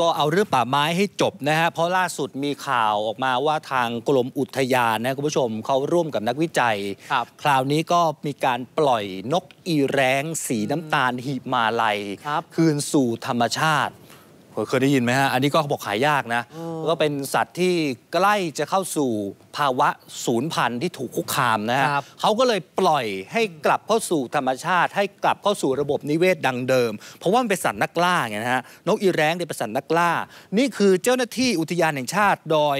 ก็เอาเรื่องป่าไม้ให้จบนะฮะเพราะล่าสุดมีข่าวออกมาว่าทางกรมอุทยานนะคุณผู้ชม เขาร่วมกับนักวิจัยคคราวนี้ก็มีการปล่อยนกอีแร้ง สีน้ำตาลหิมาลัยคคืนสู่ธรรมชาติ เคยได้ยินไหมฮะอันนี้ก็บอกขายยากนะ ก็เป็นสัตว์ที่ใกล้จะเข้าสู่ภาวะศูนย์พันธุ์ที่ถูกคุกคาม นะฮะเขาก็เลยปล่อยให้กลับเข้าสู่ธรรมชาติ ให้กลับเข้าสู่ระบบนิเวศดังเดิม เพราะว่ามันเป็นสัตว์นักล่าไงนะฮะ นกอีแร้งเนเป็นสัตว์นักล่า นี่คือเจ้าหน้าที่อุทยานแห่งชาติโดย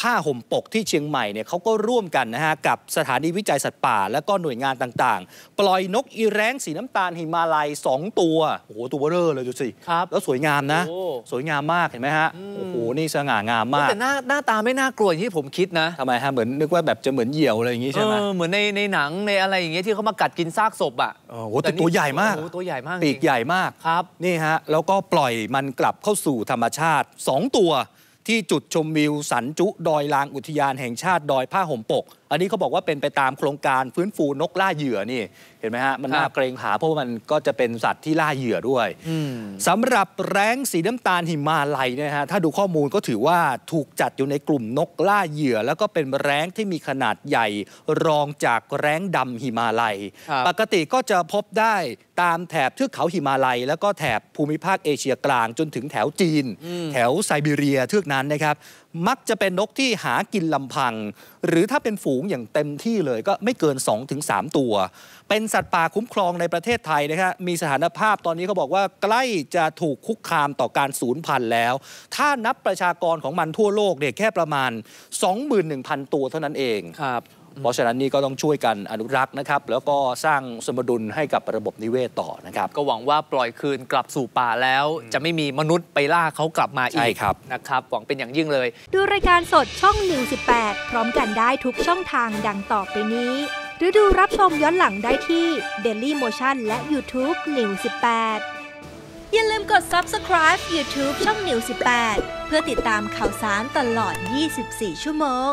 ผ้าห่มปกที่เชียงใหม่เนี่ยเขาก็ร่วมกันนะฮะกับสถานีวิจัยสัตว์ป่า และก็หน่วยงานต่างๆ ปล่อยนกอีแร้งสีน้ำตาลหิมาลัย2 ตัว โอ้โหตัวเบอรเลยดูสิครับแล้วสวยงามนะ สวยงามมากเห็นไหมฮะ โอ้โหนี่สง่างามมาก แต่หน้าหน้าตาไม่น่ากลัวอย่างที่ผมคิดนะทำไมฮะ เหมือนนึกว่าแบบจะเหมือนเหยี่ยวอะไรอย่างงี้ใช่ไหมเหมือนในในหนังในอะไรอย่างเงี้ยที่เขามากัดกินซากศพอ่ะโอ้โหแต่ตัวใหญ่มากตัวใหญ่มาก ปีกใหญ่มากครับ นี่ฮะ แล้วก็ปล่อยมันกลับเข้าสู่ธรรมชาติ 2 ตัวที่จุดชมวิวสันจุ ดอยลางอุทยานแห่งชาติดอยผ้าห่มปกอันนี้เขาบอกว่าเป็นไปตามโครงการฟื้นฟูนกล่าเหยื่อนี่ เห็นไหมฮะมันน่าเกรงขาเพราะมันก็จะเป็นสัตว์ที่ล่าเหยื่อด้วยสำหรับแร้งสีน้ำตาลหิมาลัยนะฮะถ้าดูข้อมูลก็ถือว่าถูกจัดอยู่ในกลุ่มนกล่าเหยื่อ แล้วก็เป็นแร้งที่มีขนาดใหญ่ รองจากแร้งดำหิมาลัย ปกติก็จะพบได้ตามแถบเทือกเขาหิมาลัย แล้วก็แถบภูมิภาคเอเชียกลางจนถึงแถวจีน แถวไซบีเรียเทือกนั้นนะครับมักจะเป็นนกที่หากินลำพัง หรือถ้าเป็นฝูงอย่างเต็มที่เลยก็ไม่เกิน 2-3 ตัว เป็นสัตว์ป่าคุ้มครองในประเทศไทยนะครับมีสถานภาพตอนนี้เขาบอกว่าใกล้จะถูกคุกคามต่อการสูญพันธุ์แล้ว ถ้านับประชากรของมันทั่วโลกเนี่ยแค่ประมาณ 21,000 ตัวเท่านั้นเองครับเพราะฉะนั้นนี่ก็ต้องช่วยกันอนุรักษ์นะครับแล้วก็สร้างสมดุลให้กับระบบนิเวศต่อนะครับ ก็หวังว่าปล่อยคืนกลับสู่ป่าแล้ว จะไม่มีมนุษย์ไปล่าเขากลับมาอีก นะครับ หวังเป็นอย่างยิ่งเลย ดูรายการสดช่อง118 พร้อมกันได้ทุกช่องทางดังต่อไปนี้ หรือดูรับชมย้อนหลังได้ที่ Daily Motion และ YouTube 118อย่าลืมกด subscribe YouTube ช่องนิว18เพื่อติดตามข่าวสารตลอด 24 ชั่วโมง